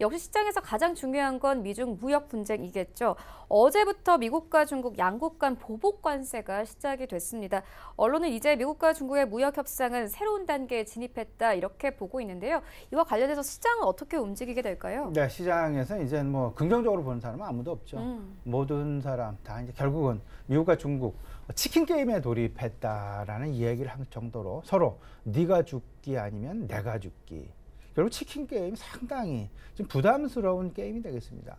역시 시장에서 가장 중요한 건 미중 무역 분쟁이겠죠. 어제부터 미국과 중국 양국 간 보복 관세가 시작이 됐습니다. 언론은 이제 미국과 중국의 무역 협상은 새로운 단계에 진입했다 이렇게 보고 있는데요. 이와 관련해서 시장은 어떻게 움직이게 될까요? 네, 시장에서 이제 뭐 긍정적으로 보는 사람은 아무도 없죠. 음. 모든 사람 다 이제 결국은 미국과 중국 치킨 게임에 돌입했다라는 이야기를 한 정도로 서로 네가 죽기 아니면 내가 죽기 결국 치킨 게임 상당히 좀 부담스러운 게임이 되겠습니다.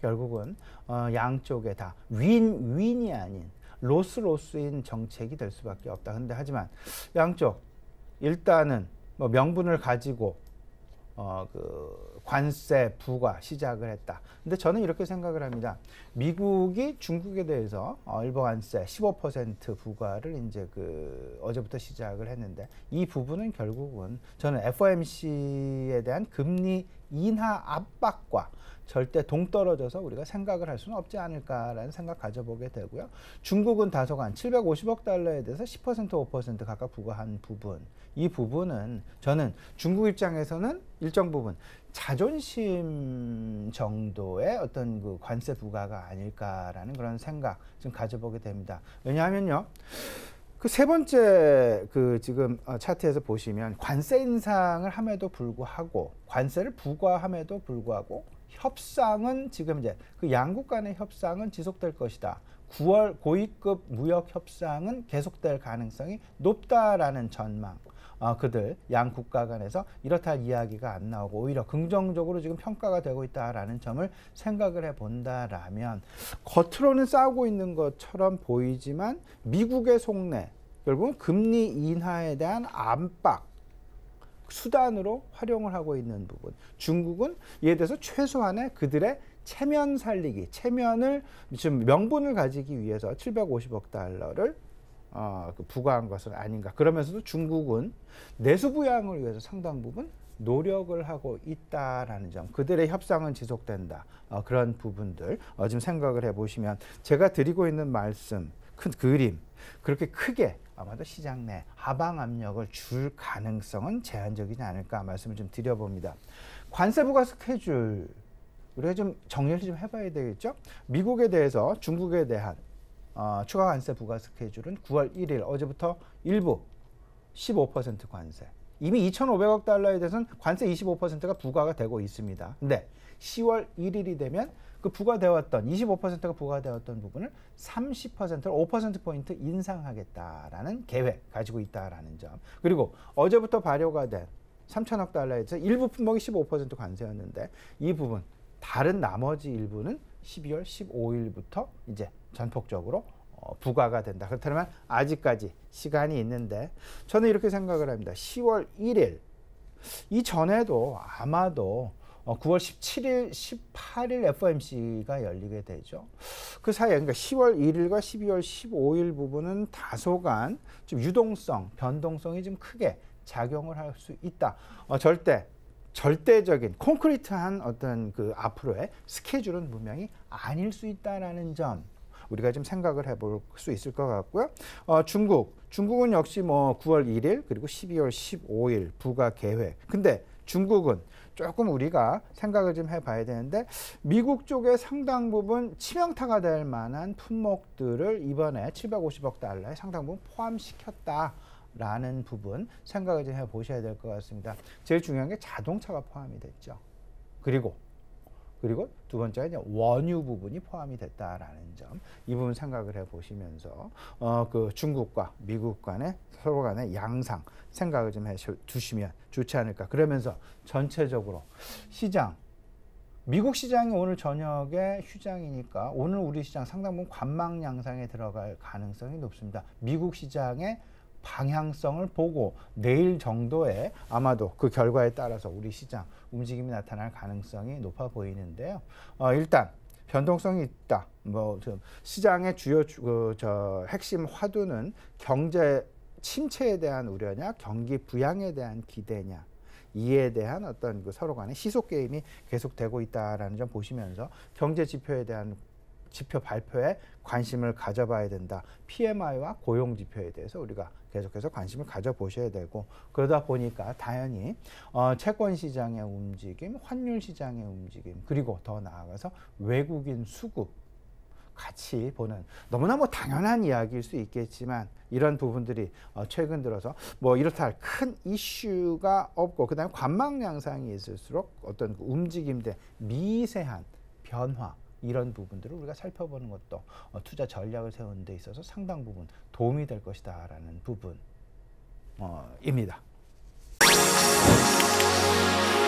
결국은 어, 양쪽에 다 윈윈이 아닌 로스로스인 정책이 될 수밖에 없다. 근데 하지만 양쪽 일단은 뭐 명분을 가지고 어, 그 관세 부과 시작을 했다. 근데 저는 이렇게 생각을 합니다. 미국이 중국에 대해서 어, 일본 관세 15% 부과를 이제 그 어제부터 시작을 했는데 이 부분은 결국은 저는 FOMC에 대한 금리 인하 압박과 절대 동떨어져서 우리가 생각을 할 수는 없지 않을까라는 생각 가져보게 되고요. 중국은 다소간 750억 달러에 대해서 10% 5% 각각 부과한 부분. 이 부분은 저는 중국 입장에서는 일정 부분 자 자존심 정도의 어떤 그 관세 부과가 아닐까라는 그런 생각 좀 가져보게 됩니다. 왜냐하면요. 그 세 번째 그 지금 어, 차트에서 보시면 관세 인상을 함에도 불구하고 관세를 부과함에도 불구하고 협상은 지금 이제 그 양국 간의 협상은 지속될 것이다. 9월 고위급 무역 협상은 계속될 가능성이 높다라는 전망. 어, 그들 양 국가 간에서 이렇다 이야기가 안 나오고 오히려 긍정적으로 지금 평가가 되고 있다라는 점을 생각을 해본다라면 겉으로는 싸우고 있는 것처럼 보이지만 미국의 속내 결국은 금리 인하에 대한 압박 수단으로 활용을 하고 있는 부분. 중국은 이에 대해서 최소한의 그들의 체면 살리기, 체면을 지금 명분을 가지기 위해서 750억 달러를 어, 그 부과한 것은 아닌가. 그러면서도 중국은 내수 부양을 위해서 상당 부분 노력을 하고 있다라는 점, 그들의 협상은 지속된다. 어, 그런 부분들 어, 지금 생각을 해보시면 제가 드리고 있는 말씀, 큰 그림, 그렇게 크게 아마도 시장 내 하방 압력을 줄 가능성은 제한적이지 않을까 말씀을 좀 드려봅니다. 관세 부과 스케줄 우리가 좀 정리를 좀 해봐야 되겠죠. 미국에 대해서 중국에 대한 어, 추가 관세 부과 스케줄은 9월 1일 어제부터 일부 15% 관세 이미 2,500억 달러에 대해서는 관세 25%가 부과가 되고 있습니다. 근데 10월 1일이 되면 그 부과되어 던 25%가 부과되어 던 부분을 30%를 5%포인트 인상하겠다라는 계획 가지고 있다라는 점. 그리고 어제부터 발효가 된 3천억 달러에서 일부 품목이 15% 관세였는데 이 부분 다른 나머지 일부는 12월 15일부터 이제 전폭적으로 어, 부과가 된다. 그렇다면 아직까지 시간이 있는데 저는 이렇게 생각을 합니다. 10월 1일 이전에도 아마도 9월 17일, 18일 FOMC가 열리게 되죠. 그 사이에 그러니까 10월 1일과 12월 15일 부분은 다소간 좀 유동성, 변동성이 좀 크게 작용을 할 수 있다. 어, 절대 절대적인 콘크리트한 어떤 그 앞으로의 스케줄은 분명히 아닐 수 있다라는 점 우리가 좀 생각을 해볼 수 있을 것 같고요. 어, 중국, 중국은 역시 뭐 9월 1일 그리고 12월 15일 부가 계획. 근데 중국은 조금 우리가 생각을 좀 해봐야 되는데 미국 쪽에 상당 부분 치명타가 될 만한 품목들을 이번에 750억 달러에 상당 부분 포함시켰다. 라는 부분 생각을 좀 해보셔야 될 것 같습니다. 제일 중요한 게 자동차가 포함이 됐죠. 그리고 그리고 두 번째는 원유 부분이 포함이 됐다라는 점. 이 부분 생각을 해 보시면서 어, 그 중국과 미국 간의 서로 간의 양상 생각을 좀 해주시면 좋지 않을까. 그러면서 전체적으로 시장 미국 시장이 오늘 저녁에 휴장이니까 오늘 우리 시장 상당 부분 관망 양상에 들어갈 가능성이 높습니다. 미국 시장의 방향성을 보고 내일 정도에 아마도 그 결과에 따라서 우리 시장 움직임이 나타날 가능성이 높아 보이는데요. 어, 일단 변동성이 있다. 뭐 시장의 주요 주, 그, 저 핵심 화두는 경제 침체에 대한 우려냐, 경기 부양에 대한 기대냐. 이에 대한 어떤 그 서로 간의 시속 게임이 계속되고 있다라는 점 보시면서 경제 지표에 대한 지표 발표에 관심을 가져봐야 된다. PMI와 고용 지표에 대해서 우리가 계속해서 관심을 가져보셔야 되고 그러다 보니까 당연히 어, 채권 시장의 움직임, 환율 시장의 움직임 그리고 더 나아가서 외국인 수급 같이 보는 너무나 뭐 당연한 이야기일 수 있겠지만 이런 부분들이 어 최근 들어서 뭐 이렇다 할 큰 이슈가 없고 그다음에 관망 양상이 있을수록 어떤 그 움직임대 미세한 변화 이런 부분들을 우리가 살펴보는 것도 어, 투자 전략을 세우는 데 있어서 상당 부분 도움이 될 것이다 라는 부분입니다. 어,